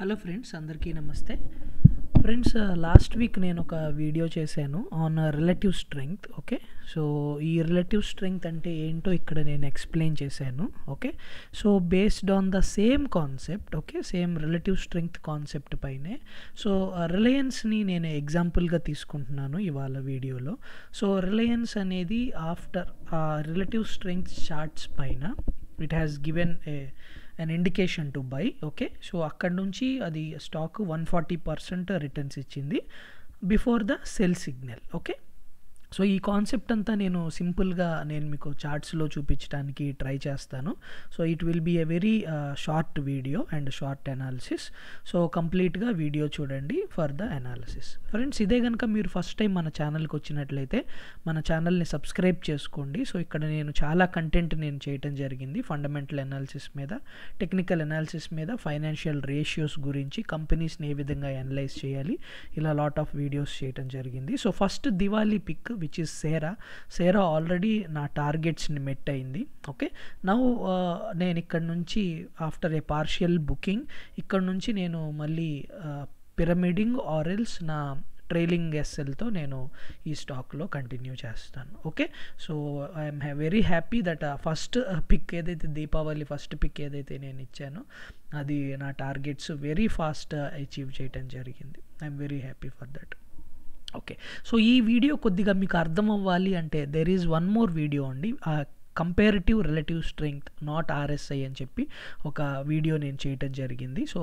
Hello friends అందరికీ నమస్తే friends last week నేను ఒక వీడియో చేశాను on relative strength okay so ఈ రిలేటివ్ స్ట్రెంగ్త్ అంటే ఏంటో ఇక్కడ నేను ఎక్స్ప్లెయిన్ చేశాను okay so based on the same concept okay same relative strength concept పైనే సో రిలయన్స్ని uh, నేను ఎగ్జాంపుల్గా తీసుకుంటున్నాను ఇవాళ వీడియోలో సో రిలయన్స్ అనేది ఆఫ్టర్ రిలేటివ్ స్ట్రెంగ్త్ షార్ట్స్ పైన it has given a an indication to buy okay so అక్కడ నుంచి అది stock one forty percent returns ఇచ్చింది before the sell signal okay so ఈ కాన్సెప్ట్ అంతా నేను సింపుల్గా నేను మీకు చార్ట్స్లో చూపించడానికి ట్రై చేస్తాను so it will be a very short video and short analysis so కంప్లీట్గా వీడియో చూడండి ఫర్ ద అనాలిసిస్ ఫ్రెండ్స్ ఇదే కనుక మీరు ఫస్ట్ టైం మన ఛానల్కి వచ్చినట్లయితే మన ఛానల్ని సబ్స్క్రైబ్ చేసుకోండి సో ఇక్కడ నేను చాలా కంటెంట్ నేను చేయటం జరిగింది ఫండమెంటల్ అనాలిసిస్ మీద టెక్నికల్ అనాలిసిస్ మీద ఫైనాన్షియల్ రేషియోస్ గురించి కంపెనీస్ని ఏ విధంగా అనలైజ్ చేయాలి ఇలా లాట్ ఆఫ్ వీడియోస్ చేయటం జరిగింది so first Diwali pick which is Cera Cera already నా టార్గెట్స్ని మెట్ అయింది ఓకే నా uh, నేను ఇక్కడ నుంచి ఆఫ్టర్ ఏ పార్షియల్ బుకింగ్ ఇక్కడ నుంచి నేను మళ్ళీ పిరమిడింగ్ uh, ఆరెల్స్ నా ట్రైలింగ్ ఎస్ఎల్తో నేను ఈ స్టాక్లో కంటిన్యూ చేస్తాను okay so I'm very happy that first pick ఏదైతే దీపావళి ఫస్ట్ పిక్ ఏదైతే నేను ఇచ్చానో అది నా టార్గెట్స్ వెరీ ఫాస్ట్ అచీవ్ చేయటం జరిగింది I'm very happy for that okay so ఈ వీడియో కొద్దిగా మీకు అర్థం అవ్వాలి అంటే there is one more video అండి comparative relative strength not RSI అని చెప్పి ఒక వీడియో నేను చేయటం జరిగింది సో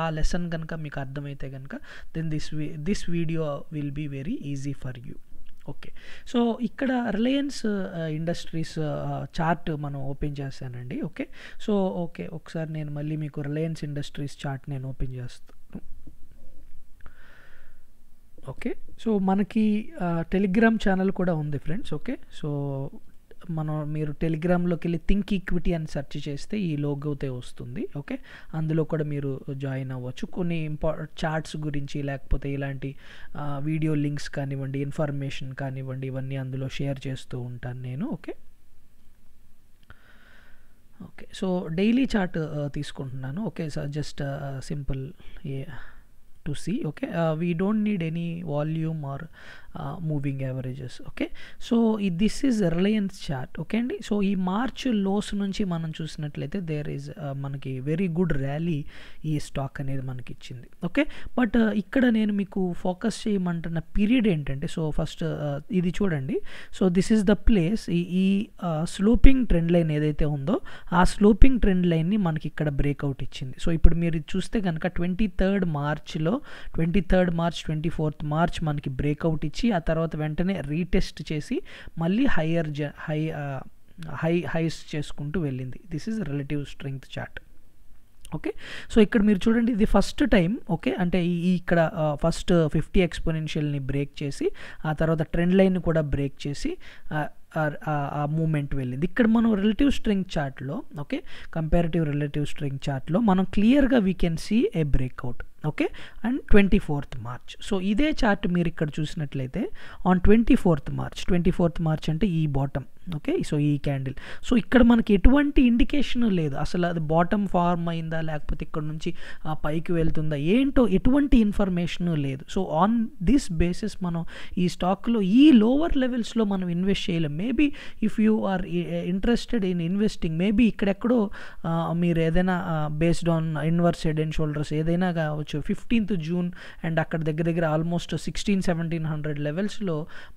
ఆ లెసన్ కనుక మీకు అర్థమైతే కనుక then this this video will be very easy for you okay so ఇక్కడ రిలయన్స్ ఇండస్ట్రీస్ చార్ట్ మనం ఓపెన్ చేస్తానండి ఓకే సో ఓకే ఒకసారి నేను మళ్ళీ మీకు రిలయన్స్ ఇండస్ట్రీస్ చార్ట్ నేను ఓపెన్ చేస్తాను ఓకే సో మనకి టెలిగ్రామ్ ఛానల్ కూడా ఉంది ఫ్రెండ్స్ ఓకే సో మనం మీరు టెలిగ్రామ్లోకి వెళ్ళి థింక్ ఈక్విటీ అని సెర్చ్ చేస్తే ఈ లోగోతే వస్తుంది ఓకే అందులో కూడా మీరు జాయిన్ అవ్వచ్చు కొన్ని ఇంపార్ చార్ట్స్ గురించి లేకపోతే ఇలాంటి వీడియో లింక్స్ కానివ్వండి ఇన్ఫర్మేషన్ కానివ్వండి ఇవన్నీ అందులో షేర్ చేస్తూ ఉంటాను నేను okay okay so daily chart తీసుకుంటున్నాను okay sir just simple a to see okay uh, we don't need any volume or moving averages okay so ఈ this is Reliance chart okay అండి సో ఈ మార్చ్ లోస్ నుంచి మనం చూసినట్లయితే there is uh, మనకి very good rally ఈ stock అనేది మనకి ఇచ్చింది ఓకే బట్ uh, ఇక్కడ నేను మీకు ఫోకస్ చేయమంటున్న పీరియడ్ ఏంటంటే సో ఫస్ట్ uh, ఇది చూడండి so this is the place ఈ స్లోపింగ్ ట్రెండ్ లైన్ ఏదైతే ఉందో ఆ స్లోపింగ్ ట్రెండ్ లైన్ని మనకి ఇక్కడ బ్రేక్అవుట్ ఇచ్చింది సో ఇప్పుడు మీరు చూస్తే కనుక ట్వంటీ థర్డ్ మార్చ్లో twenty third March twenty fourth March మనకి బ్రేక్అవుట్ ఇచ్చి ఇచ్చి ఆ తర్వాత వెంటనే రీటెస్ట్ చేసి మళ్ళీ హయ్యర్ జ హై హై హైస్ చేసుకుంటూ వెళ్ళింది this is relative strength chart okay so ఇక్కడ మీరు చూడండి ఇది ఫస్ట్ టైం ఓకే అంటే ఈ ఇక్కడ ఫస్ట్ ఫిఫ్టీ ఎక్స్పోనెన్షియల్ని బ్రేక్ చేసి ఆ తర్వాత ట్రెండ్ లైన్ కూడా బ్రేక్ చేసి ఆ మూమెంట్ వెళ్ళింది ఇక్కడ మనం రిలేటివ్ స్ట్రింగ్ చార్ట్లో ఓకే కంపారిటివ్ రిలేటివ్ స్ట్రింగ్ చార్ట్లో మనం క్లియర్గా we can see a breakout okay and twenty fourth March so ఇదే చార్ట్ మీరు ఇక్కడ చూసినట్లయితే on twenty fourth March twenty fourth March అంటే ఈ బాటమ్ ఓకే సో ఈ క్యాండిల్ సో ఇక్కడ మనకి ఎటువంటి ఇండికేషన్ లేదు అసలు అది బాటమ్ ఫార్మ్ అయిందా లేకపోతే ఇక్కడ నుంచి పైకి వెళ్తుందా ఏంటో ఎటువంటి ఇన్ఫర్మేషన్ లేదు సో ఆన్ దిస్ బేసిస్ మనం ఈ స్టాక్లో ఈ లోవర్ లెవెల్స్లో మనం ఇన్వెస్ట్ చేయలేం maybe if you are interested in investing maybe ఇక్కడెక్కడో మీరు ఏదైనా based on inverse head and shoulders ఏదైనా కావచ్చు ఫిఫ్టీన్త్ జూన్ అండ్ అక్కడ దగ్గర దగ్గర ఆల్మోస్ట్ సిక్స్టీన్ సెవెంటీన్ హండ్రెడ్ లెవెల్స్లో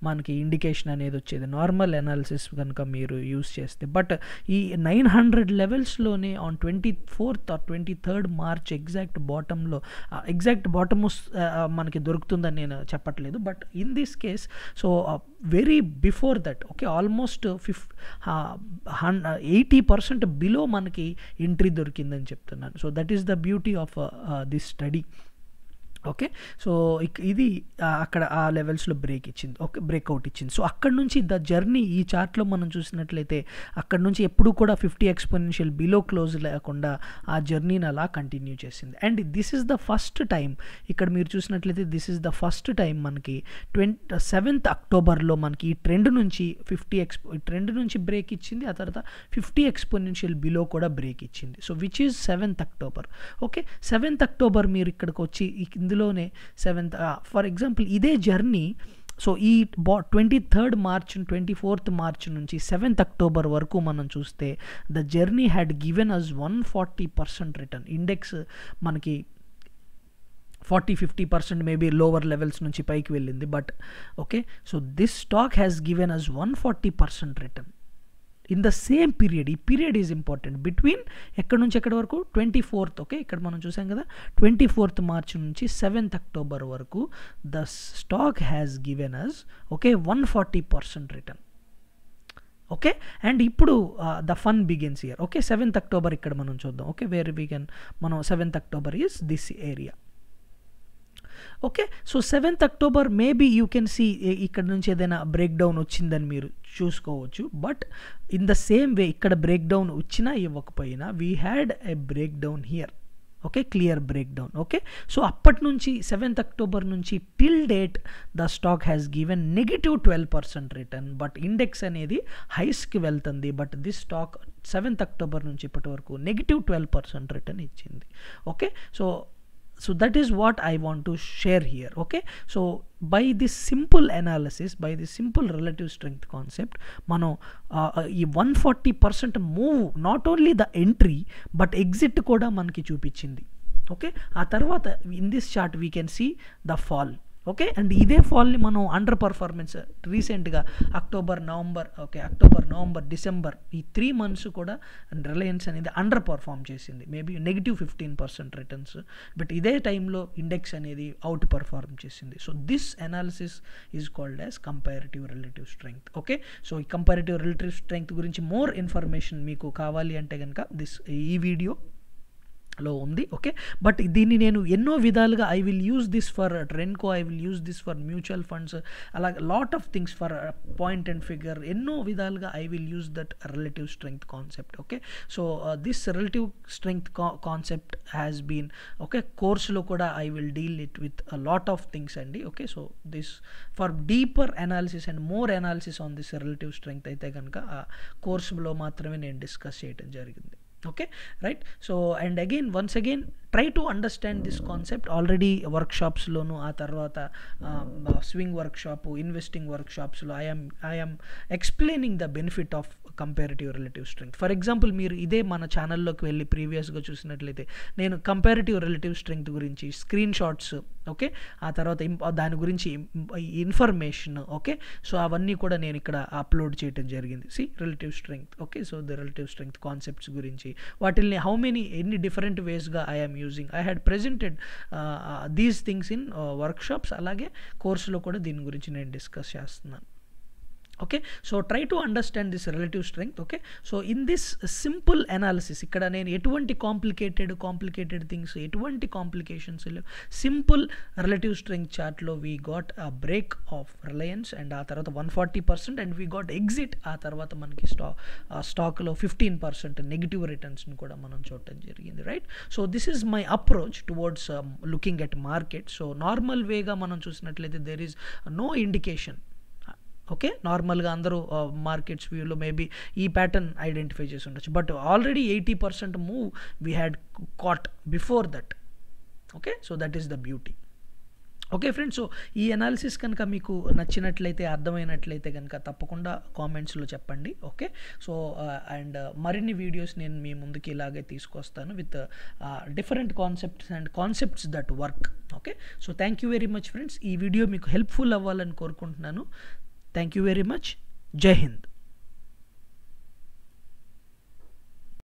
మనకి ఇండికేషన్ అనేది వచ్చేది నార్మల్ అనాలిసిస్ కనుక మీరు యూస్ చేస్తే బట్ ఈ నైన్ హండ్రెడ్ లెవెల్స్లోనే on twenty fourth or twenty third March exact బాటంలో ఎగ్జాక్ట్ బాటమ్ మనకి దొరుకుతుందని నేను చెప్పట్లేదు but in this case so very before that okay almost fif eighty percent below మనకి ఎంట్రీ దొరికిందని చెప్తున్నాను so that is the beauty of this study okay so ఇది అక్కడ ఆ లెవెల్స్లో బ్రేక్ ఇచ్చింది ఓకే బ్రేక్అవుట్ ఇచ్చింది సో అక్కడ నుంచి ద జర్నీ ఈ చార్ట్లో మనం చూసినట్లయితే అక్కడ నుంచి ఎప్పుడు కూడా ఫిఫ్టీ ఎక్స్పోనెన్షియల్ బిలో క్లోజ్ లేకుండా ఆ జర్నీని అలా కంటిన్యూ చేసింది and this is the first time ఇక్కడ మీరు చూసినట్లయితే this is the first time మనకి ట్వంటీ సెవెంత్ అక్టోబర్లో మనకి ఈ ట్రెండ్ నుంచి ఫిఫ్టీ ఎక్స్పో ట్రెండ్ నుంచి బ్రేక్ ఇచ్చింది ఆ తర్వాత ఫిఫ్టీ ఎక్స్పోనెన్షియల్ బిలో కూడా బ్రేక్ ఇచ్చింది so which is seventh October okay seventh October మీరు ఇక్కడికి వచ్చి ఐదులోనే సెవెంత్ ఫర్ ఎగ్జాంపుల్ ఇదే జర్నీ సో ఈ బా twenty third March twenty fourth March నుంచి సెవెంత్ అక్టోబర్ వరకు మనం చూస్తే the journey had given us one forty percent return index మనకి forty fifty percent maybe lower levels నుంచి పైకి వెళ్ళింది but okay so this stock has given us one forty percent return in the same period ఈ period is important between ఎక్కడి నుంచి ఎక్కడి వరకు twenty fourth okay ఇక్కడ మనం చూసాం కదా ట్వంటీ ఫోర్త్ మార్చ్ నుంచి సెవెంత్ అక్టోబర్ వరకు the stock has given us okay one forty percent return okay and ఇప్పుడు the fun begins here okay seventh October ఇక్కడ మనం చూద్దాం ఓకే వేర్ బిగన్ మనం seventh October is this area okay so seventh October maybe you can see ఇక్కడ నుంచి ఏదైనా breakdown వచ్చిందని మీరు చూసుకోవచ్చు but in the same way ఇక్కడ బ్రేక్ డౌన్ వచ్చినా ఇవ్వకపోయినా we had a breakdown here okay clear breakdown okay so అప్పటి నుంచి సెవెంత్ అక్టోబర్ నుంచి till date the stock has given negative twelve percent return but index అనేది హైస్కి వెళ్తుంది but this stock seventh October నుంచి ఇప్పటి వరకు negative twelve percent return ఇచ్చింది okay so so that is what i want to share here okay so by this simple analysis by this simple relative strength concept mano ఈ one forty percent move not only the entry but exit కూడా మనకి చూపించింది okay ఆ తర్వాత in this chart we can see the fall okay and ఇదే ఫాల్ని మనం underperformance రీసెంట్గా October November okay October November December ఈ త్రీ మంత్స్ కూడా రిలయన్స్ అనేది అండర్ పర్ఫామ్ చేసింది maybe negative fifteen percent returns but ఇదే టైంలో ఇండెక్స్ అనేది అవుట్ పర్ఫార్మ్ చేసింది so this analysis is called as comparative relative strength okay so ఈ కంపారిటివ్ రిలేటివ్ స్ట్రెంగ్త్ గురించి మోర్ ఇన్ఫర్మేషన్ మీకు కావాలి అంటే కనుక దిస్ ఈ వీడియో లో ఉంది ఓకే బట్ దీన్ని నేను ఎన్నో విధాలుగా I will use this for ట్రెన్కో I will use this for mutual funds అలా lot of things for point and figure ఎన్నో విధాలుగా I will use that relative strength concept okay so this relative strength concept has been okay కోర్స్లో కూడా I will deal it with lot of things అండి okay so this for deeper analysis and more analysis on this relative strength అయితే కనుక ఆ కోర్సులో మాత్రమే నేను discuss చేయడం జరిగింది okay right so and again once again try to understand this concept already వర్క్షాప్స్లోను ఆ తర్వాత స్వింగ్ వర్క్షాప్ ఇన్వెస్టింగ్ వర్క్షాప్స్లో I'm I'm explaining the benefit of comparative relative strength for example మీరు ఇదే మన ఛానల్లోకి వెళ్ళి ప్రీవియస్గా చూసినట్లయితే నేను కంపారిటివ్ రిలేటివ్ స్ట్రెంగ్త్ గురించి స్క్రీన్ షాట్స్ ఓకే ఆ తర్వాత దాని గురించి ఇన్ఫర్మేషన్ ఓకే సో అవన్నీ కూడా నేను ఇక్కడ అప్లోడ్ చేయడం జరిగింది see relative strength okay so the relative strength concepts గురించి వాటిల్ని హౌ మెనీ ఎన్ని డిఫరెంట్ వేస్గా I am using I had presented these things in workshops అలాగే కోర్సులో కూడా దీని గురించి నేను డిస్కస్ చేస్తున్నాను okay so try to understand this relative strength okay so in this simple analysis ఇక్కడ నేను ఎటువంటి కాంప్లికేటెడ్ కాంప్లికేటెడ్ థింగ్స్ ఎటువంటి కాంప్లికేషన్స్ లేవు సింపుల్ రిలేటివ్ స్ట్రెంగ్త్ చార్ట్లో we got a break of Reliance and ఆ తర్వాత one forty percent and we got exit ఆ తర్వాత మనకి స్టా స్టాక్లో ఫిఫ్టీన్ పర్సెంట్ నెగిటివ్ రిటర్న్స్ని కూడా మనం చూడటం జరిగింది right so this is my approach towards looking at market so normal వేగా మనం చూసినట్లయితే there is no indication okay నార్మల్గా అందరూ మార్కెట్స్ వ్యూలో మేబీ ఈ ప్యాటర్న్ ఐడెంటిఫై చేసి ఉండొచ్చు but already eighty percent move we had caught before that okay so that is the beauty okay friends so ఈ అనాలిసిస్ కనుక మీకు నచ్చినట్లయితే అర్థమైనట్లయితే కనుక తప్పకుండా కామెంట్స్లో చెప్పండి ఓకే సో అండ్ మరిన్ని వీడియోస్ నేను మీ ముందుకి ఇలాగే తీసుకొస్తాను with different concepts and concepts that work okay so thank you very much friends ఈ వీడియో మీకు హెల్ప్ఫుల్ అవ్వాలని కోరుకుంటున్నాను Thank you very much. Jai Hind.